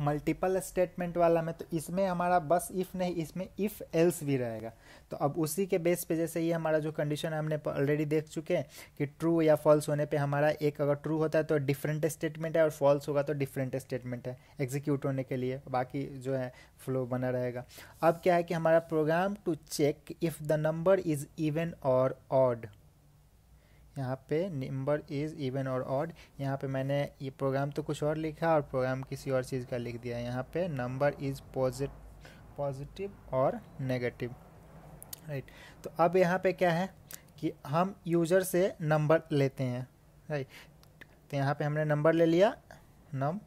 multiple statement वाला में तो इसमें हमारा बस इफ़ नहीं इसमें इफ़ एल्स भी रहेगा तो अब उसी के बेस पे जैसे ये हमारा जो कंडीशन है हमने ऑलरेडी देख चुके हैं कि ट्रू या फॉल्स होने पे हमारा एक अगर ट्रू होता है तो डिफरेंट स्टेटमेंट है और फॉल्स होगा तो डिफरेंट स्टेटमेंट है एग्जीक्यूट होने के लिए बाकी जो है फ्लो बना रहेगा अब क्या है कि हमारा program to check if the number is even और ऑड यहाँ पे नंबर इज़ इवन और ऑड यहाँ पे मैंने ये प्रोग्राम तो कुछ और लिखा और प्रोग्राम किसी और चीज़ का लिख दिया यहाँ पे नंबर इज़ पॉजिट पॉजिटिव और नेगेटिव राइट तो अब यहाँ पे क्या है कि हम यूज़र से नंबर लेते हैं राइट तो यहाँ पे हमने नंबर ले लिया नम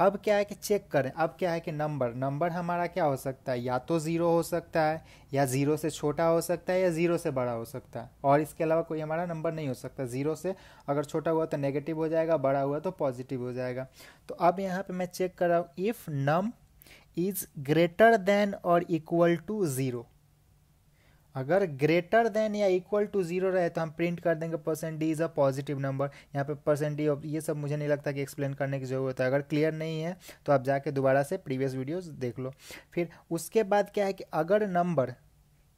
अब क्या है कि चेक करें अब क्या है कि नंबर नंबर हमारा क्या हो सकता है या तो ज़ीरो हो सकता है या ज़ीरो से छोटा हो सकता है या ज़ीरो से बड़ा हो सकता है और इसके अलावा कोई हमारा नंबर नहीं हो सकता ज़ीरो से अगर छोटा हुआ तो नेगेटिव हो जाएगा बड़ा हुआ तो पॉजिटिव हो जाएगा तो अब यहाँ पर मैं चेक कर रहा हूँ if num is greater than और इक्वल टू ज़ीरो अगर ग्रेटर देन या इक्वल टू जीरो रहे तो हम प्रिंट कर देंगे percent D is a positive number यहाँ पे परसेंट डी ये सब मुझे नहीं लगता कि एक्सप्लेन करने की ज़रूरत है अगर क्लियर नहीं है तो आप जाके दोबारा से प्रीवियस वीडियोस देख लो फिर उसके बाद क्या है कि अगर नंबर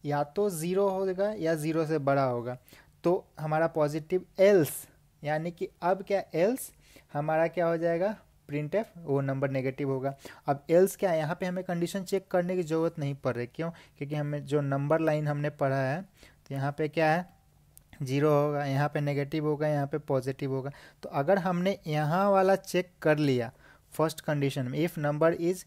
या तो ज़ीरो होगा या ज़ीरो से बड़ा होगा तो हमारा पॉजिटिव एल्स यानी कि अब क्या एल्स हमारा क्या हो जाएगा प्रिंट एफ वो नंबर नेगेटिव होगा अब एल्स क्या है यहाँ पे हमें कंडीशन चेक करने की ज़रूरत नहीं पड़ रही क्यों क्योंकि हमें जो नंबर लाइन हमने पढ़ा है तो यहाँ पे क्या है जीरो होगा यहाँ पे नेगेटिव होगा यहाँ पे पॉजिटिव होगा तो अगर हमने यहाँ वाला चेक कर लिया फर्स्ट कंडीशन में if number is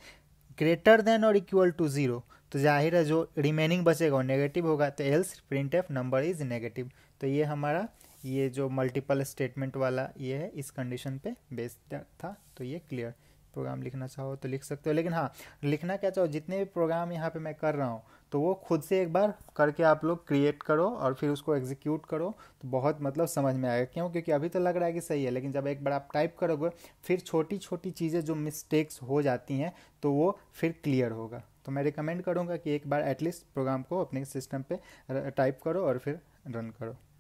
greater than और इक्वल टू ज़ीरो तो जाहिर है जो रिमेनिंग बचेगा वो नेगेटिव होगा तो else print F number is negative तो ये हमारा ये जो मल्टीपल स्टेटमेंट वाला ये है इस कंडीशन पे बेस्ड था तो ये क्लियर प्रोग्राम लिखना चाहो तो लिख सकते हो लेकिन हाँ लिखना क्या चाहो जितने भी प्रोग्राम यहाँ पे मैं कर रहा हूँ तो वो खुद से एक बार करके आप लोग क्रिएट करो और फिर उसको एग्जीक्यूट करो तो बहुत मतलब समझ में आएगा क्यों क्योंकि अभी तो लग रहा है कि सही है लेकिन जब एक बार आप टाइप करोगे फिर छोटी छोटी चीज़ें जो मिस्टेक्स हो जाती हैं तो वो फिर क्लियर होगा तो मैं रिकमेंड करूँगा कि एक बार एटलीस्ट प्रोग्राम को अपने सिस्टम पर टाइप करो और फिर रन करो